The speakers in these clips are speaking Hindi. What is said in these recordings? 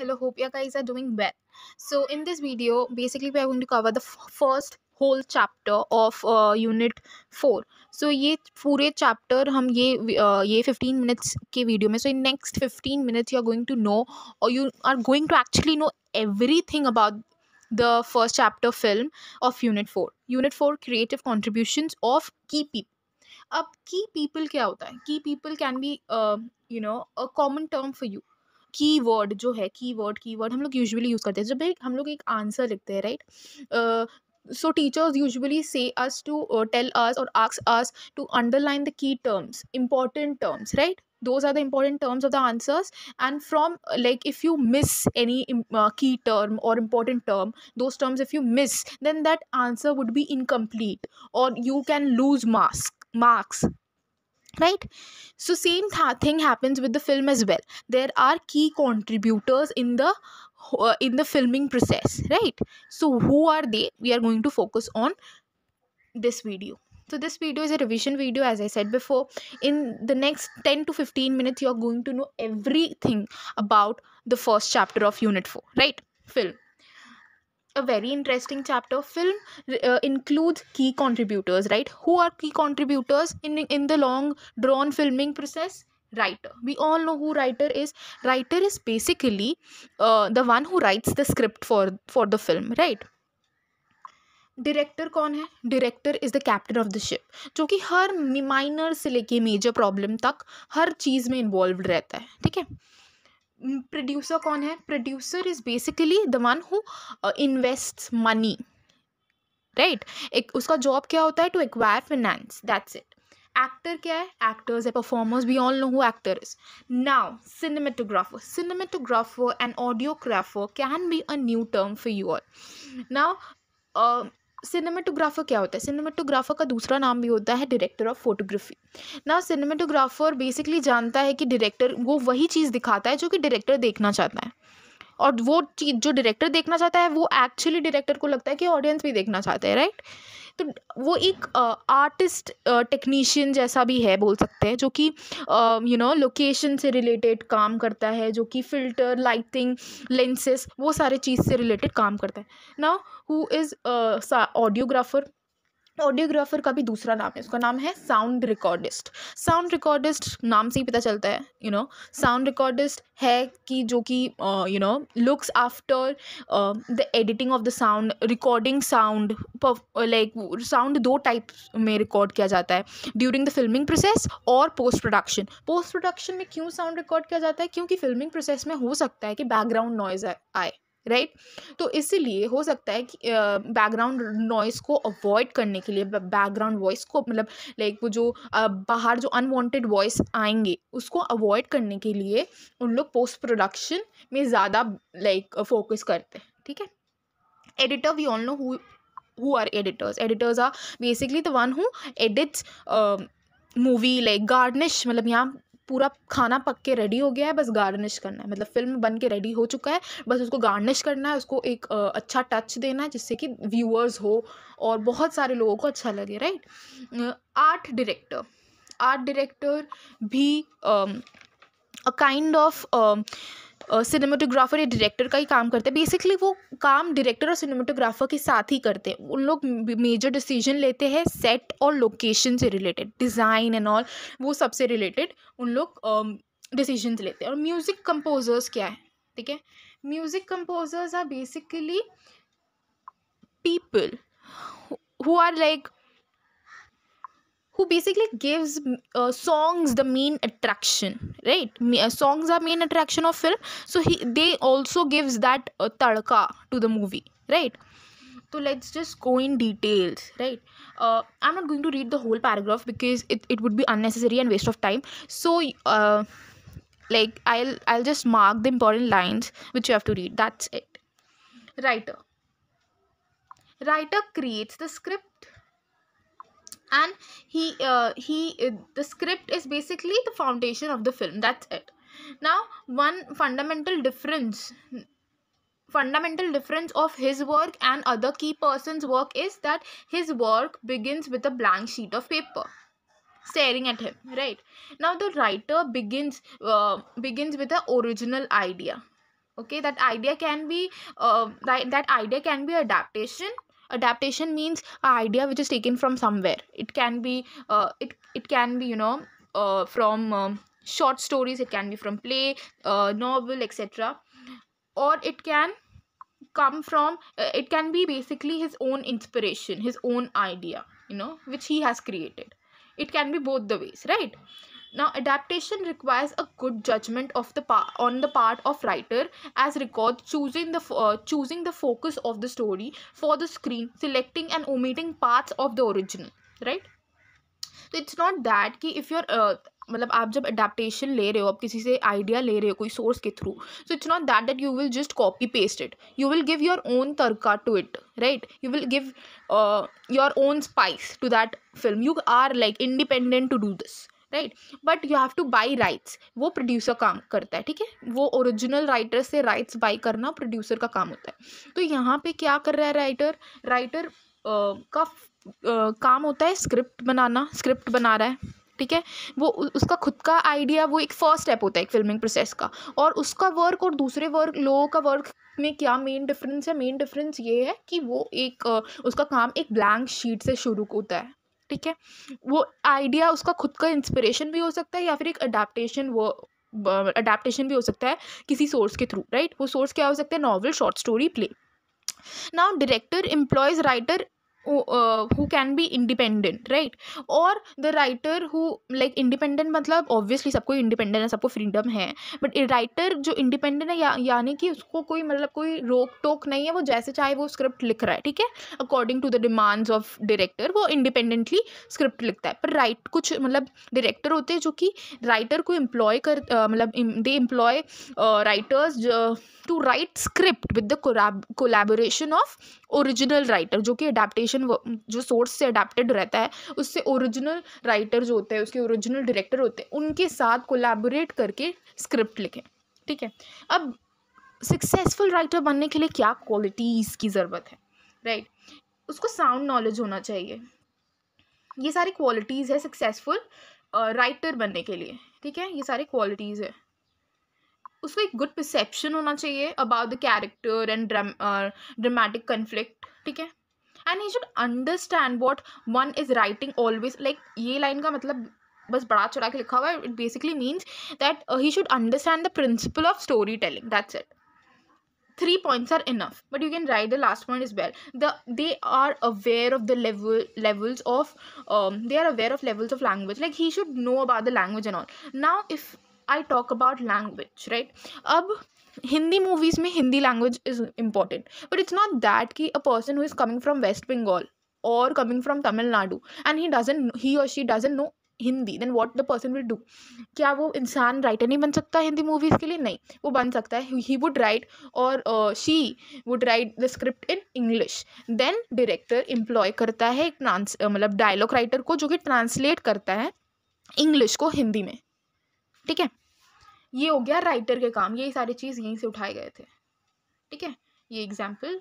hello hope you guys are doing well so in this video basically we are going to cover the first whole chapter of uh, unit 4 so ye pure chapter hum ye uh, ye 15 minutes ke video mein so in next 15 minutes you are going to know or you are going to actually know everything about the first chapter film of unit 4 unit 4 creative contributions of key people अब की पीपल क्या होता है की people can be you know a common term for you keyword जो है कीवर्ड कीवर्ड हम लोग यूजुअली यूज़ करते हैं जब एक हम लोग एक आंसर लिखते हैं right so teachers usually say us to uh, tell us or ask us to underline the key terms important terms right those are the important terms of the answers and from like if you miss any uh, key term or important term those terms if you miss then that answer would be incomplete or you can lose mask marks right so same th- thing happens with the film as well there are key contributors in the uh, in the filming process right so who are they we are going to focus on this video so this video is a revision video as i said before in the next 10 to 15 minutes you are going to know everything about the first chapter of unit 4 right film a very interesting chapter film uh, includes key contributors right who are key contributors in in the long drawn filming process writer we all know who writer is writer is basically uh, the one who writes the script for for the film right director कौन है director is the captain of the ship जो कि हर माइनर से लेके मेजर प्रॉब्लम तक हर चीज़ में इन्वॉल्व रहता है ठीक है प्रोड्यूसर कौन है producer is basically the one who invest money right एक उसका जॉब क्या होता है to acquire finance that's it actor क्या है एक्टर्स है performers we all know who actor is now cinematographer cinematographer and audiographer can be a new term for you all now cinematographer क्या होता है सिनेमेटोग्राफर का दूसरा नाम भी होता है डायरेक्टर ऑफ फोटोग्राफी ना सिनेमेटोग्राफर बेसिकली जानता है कि डायरेक्टर वो वही चीज़ दिखाता है जो कि डायरेक्टर देखना चाहता है और वो चीज़ जो डायरेक्टर देखना चाहता है वो एक्चुअली डायरेक्टर को लगता है कि ऑडियंस भी देखना चाहते हैं राइट तो वो एक आर्टिस्ट टेक्नीशियन जैसा भी है बोल सकते हैं जो कि यू नो लोकेशन से रिलेटेड काम करता है जो कि फ़िल्टर लाइटिंग लेंसेस वो सारे चीज़ से रिलेटेड काम करता है ना हु इज़ ऑडियोग्राफ़र ऑडियोग्राफर का भी दूसरा नाम है उसका नाम है साउंड रिकॉर्डिस्ट साउंड रिकॉर्डिस्ट नाम से ही पता चलता है यू नो साउंड रिकॉर्डिस्ट है कि जो कि you know looks after the editing of the sound recording sound like sound दो टाइप में रिकॉर्ड किया जाता है ड्यूरिंग द फिल्मिंग प्रोसेस और पोस्ट प्रोडक्शन पोस्ट प्रोडक्शन में क्यों साउंड रिकॉर्ड किया जाता है क्योंकि फिल्मिंग प्रोसेस में हो सकता है कि बैकग्राउंड नॉइज आए राइट right? तो इसीलिए हो सकता है कि बैकग्राउंड नॉइस को अवॉइड करने के लिए बैकग्राउंड वॉइस को मतलब लाइक वो जो uh, बाहर जो अनवांटेड वॉइस आएंगे उसको अवॉइड करने के लिए उन लोग पोस्ट प्रोडक्शन में ज़्यादा लाइक फोकस करते हैं ठीक है editor we all know who who are editors editors are basically the one who movie like garnish मतलब यहाँ पूरा खाना पक के रेडी हो गया है बस गार्निश करना है मतलब फिल्म बन के रेडी हो चुका है बस उसको गार्निश करना है उसको एक अच्छा टच देना है जिससे कि व्यूअर्स हो और बहुत सारे लोगों को अच्छा लगे right art director art director भी अ काइंड ऑफ सिनेमाटोग्राफर या डायरेक्टर का ही काम करते हैं बेसिकली वो काम डायरेक्टर और सिनेमाटोग्राफर के साथ ही करते हैं उन लोग मेजर डिसीजन लेते हैं सेट और लोकेशन से रिलेटेड डिज़ाइन एंड ऑल वो सबसे रिलेटेड उन लोग डिसीजन uh, लेते हैं और म्यूज़िक कंपोजर्स क्या है ठीक है music composers are basically people who are like who basically gives uh, songs the main attraction right uh, songs are main attraction of film so he they also gives that uh, tadka to the movie right so let's just go in details right uh, i'm not going to read the whole paragraph because it, it would be unnecessary and waste of time so uh, like i'll i'll just mark the important lines which you have to read that's it writer writer creates the script and he uh, he uh, the script is basically the foundation of the film that's it now one fundamental difference fundamental difference of his work and other key person's work is that his work begins with a blank sheet of paper staring at him right now the writer begins uh, begins with an original idea okay that idea can be uh, that, that idea can be adaptation adaptation means an idea which is taken from somewhere it can be uh, it it can be you know uh, from um, short stories it can be from play uh, novel etc or it can come from uh, it can be basically his own inspiration his own idea you know which he has created it can be both the ways right now adaptation requires a good judgment of the on the part of writer as regards choosing the uh, choosing the focus of the story for the screen, selecting and omitting parts of the original, right? not that not if you're you're uh, मतलब आप जब अडेप्टेशन ले रहे हो आप किसी से आइडिया ले रहे हो कोई सोर्स के through so it's not that that you will just copy paste it you will give your own tadka to it right you will give your own spice to that film you are like independent to do this right but you have to buy rights वो प्रोड्यूसर काम करता है ठीक है वो ओरिजिनल राइटर से राइट्स बाई करना प्रोड्यूसर का काम होता है तो यहाँ पे क्या कर रहा है राइटर राइटर का काम होता है स्क्रिप्ट बनाना स्क्रिप्ट बना रहा है ठीक है वो उसका खुद का आइडिया वो एक फर्स्ट स्टेप होता है एक फिल्मिंग प्रोसेस का और उसका वर्क और दूसरे वर्क लोगों का वर्क में क्या मेन डिफरेंस है मेन डिफरेंस ये है कि वो एक उसका काम एक ब्लैंक शीट से शुरू होता है ठीक है वो आइडिया उसका खुद का इंस्पिरेशन भी हो सकता है या फिर एक अडाप्टेशन वो अडाप्टेशन भी हो सकता है किसी सोर्स के थ्रू राइट वो सोर्स क्या हो सकता है novel short story play now director employs writer who can be independent right और the writer who like independent मतलब ऑब्वियसली सबको इंडिपेंडेंट है सबको फ्रीडम है बट राइटर जो इंडिपेंडेंट है या, यानी कि उसको कोई मतलब कोई रोक टोक नहीं है वो जैसे चाहे वो स्क्रिप्ट लिख रहा है ठीक है according to the demands of director वो इंडिपेंडेंटली स्क्रिप्ट लिखता है पर राइट कुछ मतलब डायरेक्टर होते हैं जो कि राइटर को एम्प्लॉय कर मतलब they employ writers to write script with the collaboration of original writer जो कि अडेप्टेशन जो सोर्स से अडेप्टेड रहता है उससे ओरिजिनल राइटर जो होते हैं उसके ओरिजिनल डायरेक्टर होते हैं उनके साथ कोलैबोरेट करके स्क्रिप्ट लिखें ठीक है अब सक्सेसफुल राइटर बनने के लिए क्या क्वालिटीज़ की ज़रूरत है राइट उसको साउंड नॉलेज होना चाहिए ये सारी क्वालिटीज़ है सक्सेसफुल राइटर बनने के लिए ठीक है ये सारी क्वालिटीज़ है उसका एक गुड परसेप्शन होना चाहिए about the character and dramatic conflict ठीक है and he should understand what one is writing always like ये लाइन का मतलब बस बड़ा चढ़ा के लिखा हुआ है it basically means that he should understand the principle of story telling that's it three points are enough but you can write the last point is well the they are aware of the levels of they are aware of levels of language like he should know about the language and all now if I talk about language right अब हिंदी मूवीज़ में Hindi language is important but it's not that कि a person who is coming from West Bengal और coming from Tamil Nadu and he doesn't doesn't he or she doesn't know Hindi then what the person will do क्या वो इंसान राइटर नहीं बन सकता हिंदी मूवीज़ के लिए नहीं वो बन सकता है ही वुड राइट और she would write the script in English then director employ करता है एक ट्रांस uh, मतलब डायलॉग राइटर को जो कि ट्रांसलेट करता है इंग्लिश को हिंदी में ठीक है ये हो गया राइटर के काम यही सारी चीज यहीं से उठाए गए थे ठीक है ये example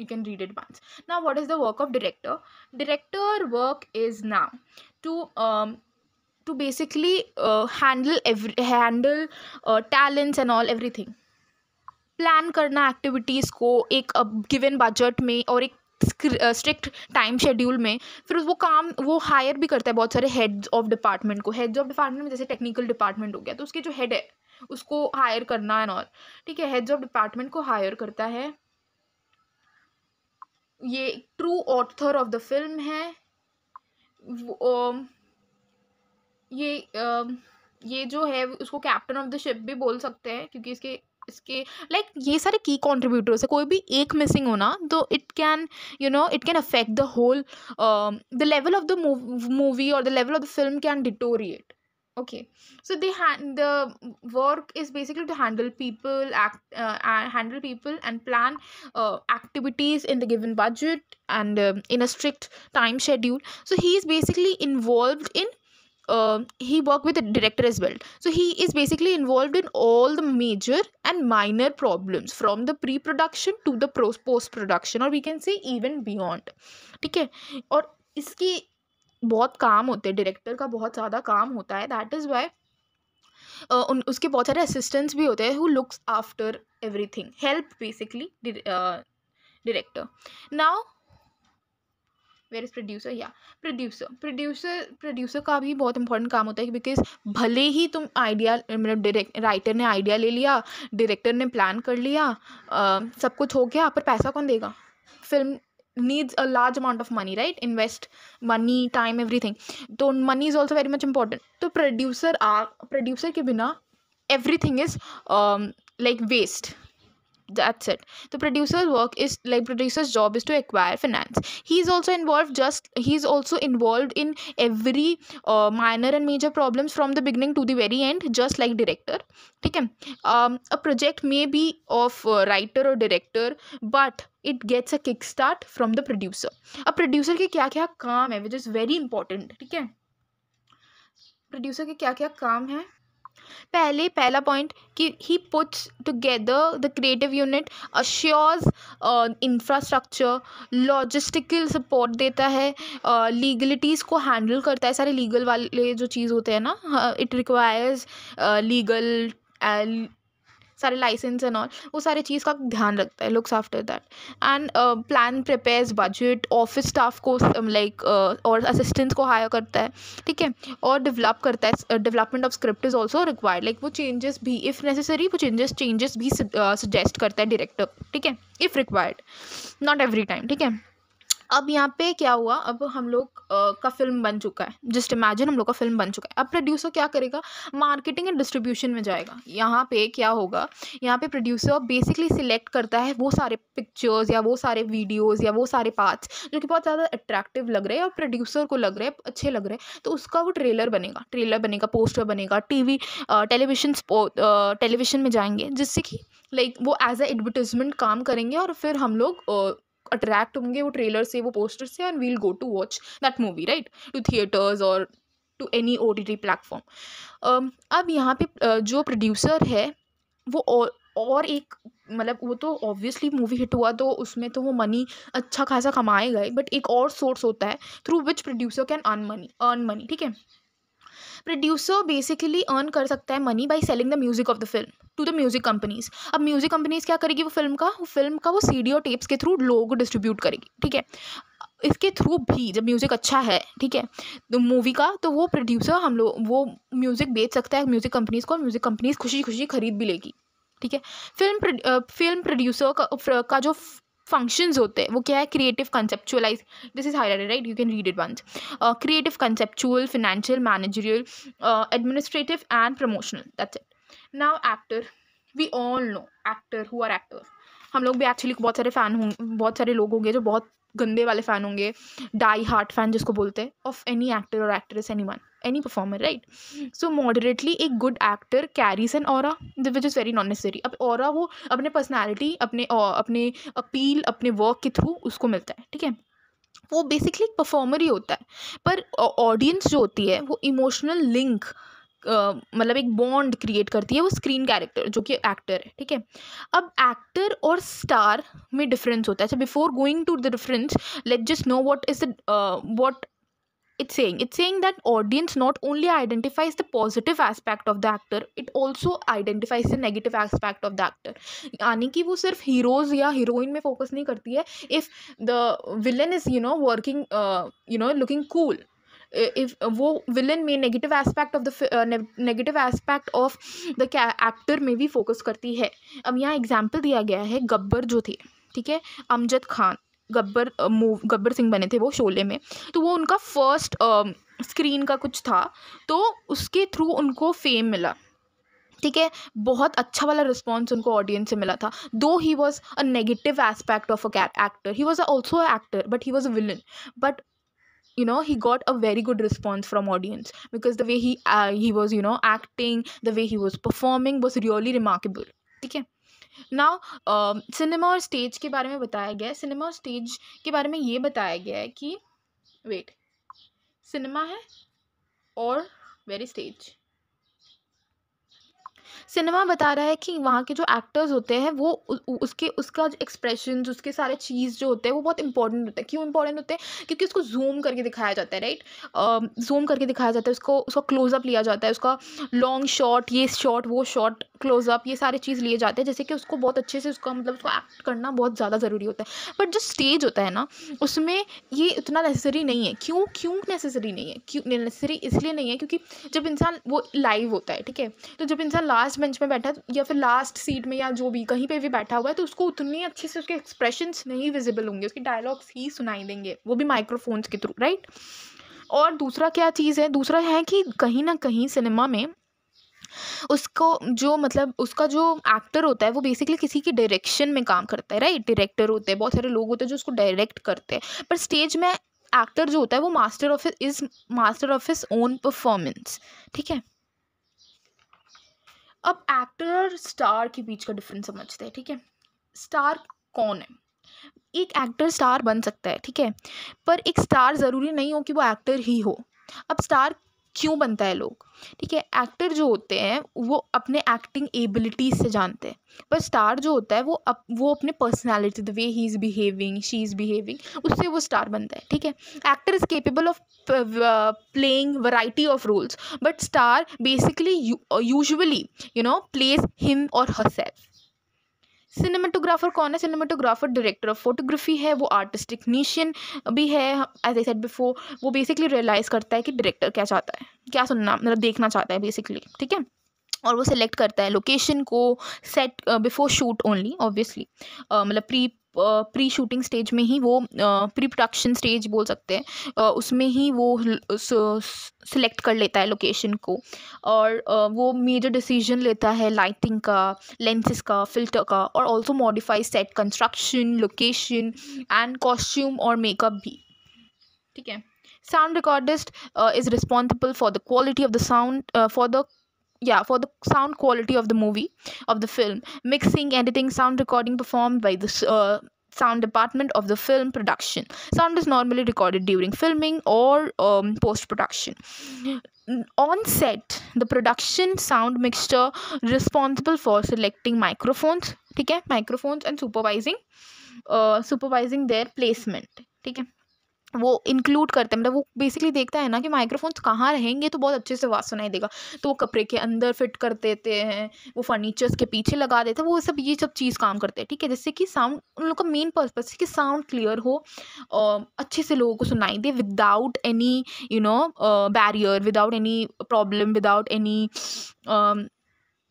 you can read it once now what is the work of director director work is now to to basically handle handle talents and all everything plan करना एक्टिविटीज़ को एक गिवन uh, बजट में और एक स्ट्रिक्ट टाइम शेड्यूल में फिर वो काम वो हायर भी करता है बहुत सारे हेड्स ऑफ डिपार्टमेंट को हेड्स ऑफ डिपार्टमेंट में जैसे टेक्निकल डिपार्टमेंट हो गया तो उसके जो हेड है उसको हायर करना एंड ऑल ठीक है हेड्स ऑफ डिपार्टमेंट को हायर करता है ये true author of the film है वो, um, ये um, ये जो है उसको कैप्टन ऑफ द शिप भी बोल सकते हैं क्योंकि इसके इसके लाइक like, ये सारे की कॉन्ट्रीब्यूटर्स है कोई भी एक मिसिंग होना तो it can you know it can affect the whole the level of the movie और the level of the film can deteriorate okay so they han- the work is basically to handle people act uh, handle people and plan uh, activities in the given budget and um, in a strict time schedule so he is basically involved in uh, he worked with the director as well so he is basically involved in all the major and minor problems from the pre-production to the post production or we can say even beyond ठीक है और इसकी बहुत काम होते हैं डायरेक्टर का बहुत ज़्यादा काम होता है दैट इज़ वाई उन उसके बहुत सारे असिस्टेंट्स भी होते हैं who looks after everything help basically director now where is producer या प्रोड्यूसर प्रोड्यूसर प्रोड्यूसर का भी बहुत इंपॉर्टेंट काम होता है बिकॉज भले ही तुम आइडिया मतलब डायरेक्ट राइटर ने आइडिया ले लिया डायरेक्टर ने प्लान कर लिया आ, सब कुछ हो गया पर पैसा कौन देगा film needs a large amount of money right invest money time everything तो money is also very much important तो प्रोड्यूसर आ प्रोड्यूसर के बिना everything is like waste that's it the producer's work is like producer's job is to acquire finance he's also involved just he's also involved in every uh, minor and major problems from the beginning to the very end just like director okay um a project may be of uh, writer or director but it gets a kickstart from the producer. A अब प्रोड्यूसर के क्या क्या काम है which is very important producer है प्रोड्यूसर के क्या पहले पहला पॉइंट कि he puts together the creative unit assures infrastructure logistical support देता है लीगलिटीज़ uh, को हैंडल करता है सारे लीगल वाले जो चीज़ होते हैं ना इट रिक्वायर्स लीगल सारे लाइसेंस एंड ऑल वो सारी चीज़ का ध्यान रखता है looks after that and plan prepare budget office staff को लाइक um, uh, और असिस्टेंट्स को हायर करता है ठीक है और डेवलप करता है development of script is also required like वो चेंजेस भी इफ़ नेसेसरी वो चेंजेस चेंजेस भी सजेस्ट uh, करता है डायरेक्टर ठीक है if required not every time ठीक है अब यहाँ पे क्या हुआ अब हम लोग का फिल्म बन चुका है जस्ट इमेजिन हम लोग का फिल्म बन चुका है अब प्रोड्यूसर क्या करेगा मार्केटिंग एंड डिस्ट्रीब्यूशन में जाएगा यहाँ पे क्या होगा यहाँ पे प्रोड्यूसर बेसिकली सिलेक्ट करता है वो सारे पिक्चर्स या वो सारे वीडियोज़ या वो सारे पार्ट्स जो कि बहुत ज़्यादा अट्रैक्टिव लग रहे हैं और प्रोड्यूसर को लग रहे हैं अच्छे लग रहे हैं तो उसका वो ट्रेलर बनेगा ट्रेलर बनेगा पोस्टर बनेगा टी वी टेलीविजन टेलीविजन में जाएंगे जिससे कि लाइक वो एज अ एडवर्टिजमेंट काम करेंगे और फिर हम लोग अट्रैक्ट होंगे वो ट्रेलर से वो पोस्टर से and we'll go to watch that movie right to theatres और to any O T T platform अब यहाँ पे जो प्रोड्यूसर है वो और, और एक मतलब वो तो ऑब्वियसली मूवी हिट हुआ तो उसमें तो वो मनी अच्छा खासा कमाए गए बट एक और सोर्स होता है through which producer can earn money earn money ठीक है प्रोड्यूसर बेसिकली अर्न कर सकता है money by selling the music of the film to the music companies अब म्यूजिक कंपनीज क्या करेगी वो फिल्म का वो फिल्म का वो डी और टेप्स के थ्रू लोगों को डिस्ट्रीब्यूट करेगी ठीक है इसके थ्रू भी जब म्यूज़िक अच्छा है ठीक है तो मूवी का तो वो प्रोड्यूसर हम लोग वो म्यूज़िक बेच सकता है म्यूज़िक कंपनीज़ को म्यूज़िक कंपनीज़ खुशी खुशी खरीद भी लेगी ठीक है फिल्म फिल्म प्रोड्यूसर का, का जो फंक्शंस होते हैं वो क्या है creative conceptualize this is high right you can read it once creative conceptual financial managerial administrative and promotional that's it now actor we all know actor who are actors हम लोग भी एक्चुअली बहुत सारे फ़ैन होंगे बहुत सारे लोग होंगे जो बहुत गंदे वाले फ़ैन होंगे डाई हार्ट फ़ैन जिसको बोलते हैं ऑफ एनी एक्टर और actress any one any performer right so moderately एक गुड एक्टर कैरीज एन और which is very non necessary अब और वो अपने पर्सनैलिटी अपने अपने अपील अपने वर्क के थ्रू उसको मिलता है ठीक है वो बेसिकली एक परफॉर्मर ही होता है पर ऑडियंस जो होती है वो इमोशनल लिंक मतलब एक बॉन्ड क्रिएट करती है वो स्क्रीन कैरेक्टर जो कि एक्टर है ठीक है अब एक्टर और स्टार में डिफरेंस होता है अच्छा before going to the difference let just know what is the what it's saying it's saying that audience not only identifies the positive aspect of the actor it also identifies the negative aspect of the actor यानी कि वो सिर्फ हीरोज़ या हीरोइन में फोकस नहीं करती है if the villain is you know working you know looking cool if वो विलन में negative aspect of the negative aspect of the actor में भी फोकस करती है अब यहाँ एग्जाम्पल दिया गया है गब्बर जो थे ठीक है अमजद खान गब्बर मूव गब्बर सिंह बने थे वो शोले में तो वो उनका फर्स्ट स्क्रीन का कुछ था तो उसके थ्रू उनको फेम मिला ठीक है बहुत अच्छा वाला रिस्पॉन्स उनको ऑडियंस से मिला था though he was a negative aspect of a actor he was also actor but he was a villain but you know he got a very good response from audience because the way he uh, he was you know acting the way he was performing was really remarkable ठीक है नाउ सिनेमा और स्टेज के बारे में बताया गया है सिनेमा और स्टेज के बारे में ये बताया गया है कि वेट सिनेमा है और वेरी स्टेज सिनेमा बता रहा है कि वहाँ के जो एक्टर्स होते हैं वो उसके उसका जो एक्सप्रेशन उसके सारे चीज़ जो होते हैं वो बहुत इंपॉर्टेंट होते हैं क्यों इंपॉर्टेंट होते हैं क्योंकि उसको जूम करके दिखाया जाता है राइट जूम करके दिखाया जाता है उसको उसका क्लोजअप लिया जाता है उसका लॉन्ग शॉट ये शॉट वो शॉट क्लोजअप ये सारे चीज़ लिए जाते हैं जैसे कि उसको बहुत अच्छे से उसका मतलब उसको एक्ट करना बहुत ज़्यादा ज़रूरी होता है बट जो स्टेज होता है ना उसमें ये इतना नेसेसरी नहीं है क्यों क्यों नेसेसरी नहीं है क्यों नेसेसरी इसलिए नहीं है क्योंकि जब इंसान वो लाइव होता है ठीक है तो जब इंसान लास्ट बेंच में बैठा या फिर लास्ट सीट में या जो भी कहीं पे भी बैठा हुआ है तो उसको उतनी अच्छे से उसके एक्सप्रेशंस नहीं विजिबल होंगे उसके डायलॉग्स ही सुनाई देंगे वो भी माइक्रोफोन्स के थ्रू राइट और दूसरा क्या चीज़ है दूसरा है कि कहीं ना कहीं सिनेमा में उसको जो मतलब उसका जो एक्टर होता है वो बेसिकली किसी की डायरेक्शन में काम करता है राइट डायरेक्टर होते हैं बहुत सारे लोग होते हैं जो उसको डायरेक्ट करते हैं पर स्टेज में एक्टर जो होता है वो master of his master of his own performance ठीक है अब एक्टर और स्टार के बीच का डिफरेंस समझते हैं ठीक है स्टार कौन है एक एक्टर स्टार बन सकता है ठीक है पर एक स्टार ज़रूरी नहीं हो कि वो एक्टर ही हो अब स्टार क्यों बनता है लोग ठीक है एक्टर जो होते हैं वो अपने एक्टिंग एबिलिटीज से जानते हैं पर स्टार जो होता है वो अप, वो अपने personality the way he is behaving she is behaving उससे वो स्टार बनता है ठीक है actor is capable of playing variety of roles but star basically usually you know plays him और हर सेल्फ सिनेमाटोग्राफर कौन है सिनेमाटोग्राफर डायरेक्टर ऑफ फोटोग्राफी है वो आर्टिस्ट टेक्नीशियन भी है एज आई सेड बिफोर वो बेसिकली रियलाइज़ करता है कि डायरेक्टर क्या चाहता है क्या सुनना मतलब देखना चाहता है बेसिकली ठीक है और वो सिलेक्ट करता है लोकेशन को set before shoot only obviously मतलब प्री प्री शूटिंग स्टेज में ही वो प्री प्रोडक्शन स्टेज बोल सकते हैं उसमें ही वो सिलेक्ट कर लेता है लोकेशन को और वो मेजर डिसीजन लेता है लाइटिंग का लेंसेज का फिल्टर का और also modify set construction location and costume और मेकअप भी ठीक है sound recordist is responsible for the quality of the sound for the yeah for the sound quality of the movie of the film mixing editing sound recording performed by the uh, sound department of the film production sound is normally recorded during filming or um, post production on set the production sound mixture responsible for selecting microphones okay, microphones and supervising uh, supervising their placement okay. वो इंक्लूड करते हैं मतलब वो बेसिकली देखता है ना कि माइक्रोफोन्स कहाँ रहेंगे तो बहुत अच्छे से आवाज़ सुनाई देगा तो वो कपड़े के अंदर फिट कर देते हैं वो फर्नीचर्स के पीछे लगा देते हैं वो सब ये सब चीज़ काम करते हैं ठीक है जिससे कि साउंड उन लोग का मेन पर्पज़ है कि साउंड क्लियर हो और अच्छे से लोगों को सुनाई दे without any you know barrier without any problem without any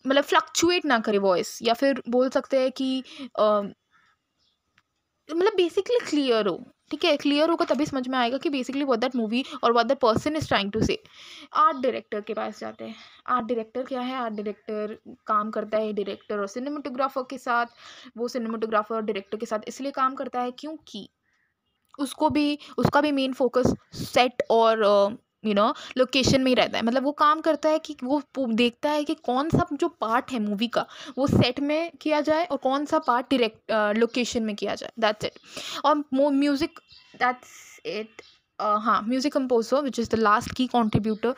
मतलब फ्लक्चुएट ना करे वॉइस या फिर बोल सकते हैं कि uh, मतलब बेसिकली क्लियर हो ठीक है क्लियर होगा तभी समझ में आएगा कि बेसिकली वट दैट मूवी और what that person is trying to say art director के पास जाते हैं आर्ट डायरेक्टर क्या है आर्ट डायरेक्टर काम करता है डायरेक्टर और सिनेमाटोग्राफर के साथ वो सिनेमाटोग्राफर और डायरेक्टर के साथ इसलिए काम करता है क्योंकि उसको भी उसका भी मेन फोकस सेट और यू नो लोकेशन में ही रहता है मतलब वो काम करता है कि वो देखता है कि कौन सा जो पार्ट है मूवी का वो सेट में किया जाए और कौन सा पार्ट डायरेक्ट लोकेशन में किया जाए दैट्स इट और म्यूज़िक दैट्स इट हाँ music composer which is the last key contributor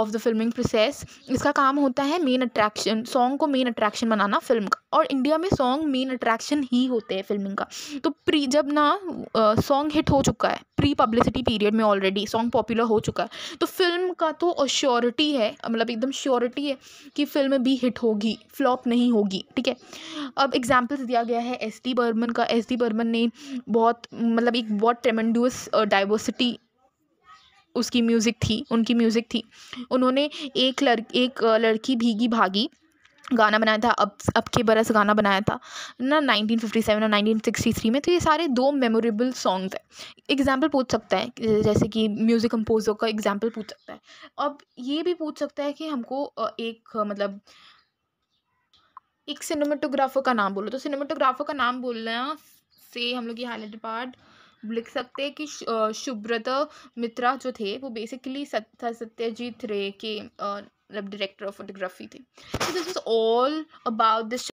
of the filming process इसका काम होता है मेन अट्रैक्शन सॉन्ग को मेन अट्रैक्शन बनाना फिल्म का और इंडिया में सॉन्ग मेन अट्रैक्शन ही होते हैं फिल्मिंग का तो प्री जब ना सॉन्ग हिट हो चुका है प्री पब्लिसिटी पीरियड में ऑलरेडी सॉन्ग पॉपुलर हो चुका है तो फिल्म का तो श्योरिटी है मतलब एकदम श्योरिटी है कि फिल्म भी हिट होगी फ्लॉप नहीं होगी ठीक है अब एग्जाम्पल्स दिया गया है एस डी बर्मन का एस डी बर्मन ने बहुत मतलब एक बहुत ट्रेमेंडुअस डाइवर्सिटी उसकी म्यूज़िक थी उनकी म्यूज़िक थी उन्होंने एक लड़ एक लड़की भीगी भागी गाना बनाया था अब अब के बरस गाना बनाया था ना 1957 और 1963 में तो ये सारे दो मेमोरेबल सॉन्ग्स हैं एग्जाम्पल पूछ सकता है जैसे कि म्यूज़िक कंपोजर का एग्जाम्पल पूछ सकता है अब ये भी पूछ सकता है कि हमको एक मतलब एक सिनेमाटोग्राफर का नाम बोलो तो सिनेमाटोग्राफर का नाम बोलना से हम लोग ये हाईलाइट पार्ट लिख सकते हैं कि शुभ्रत मित्रा जो थे वो बेसिकली सत्यजीत रे के डायरेक्टर ऑफ फोटोग्राफी थे this is all about this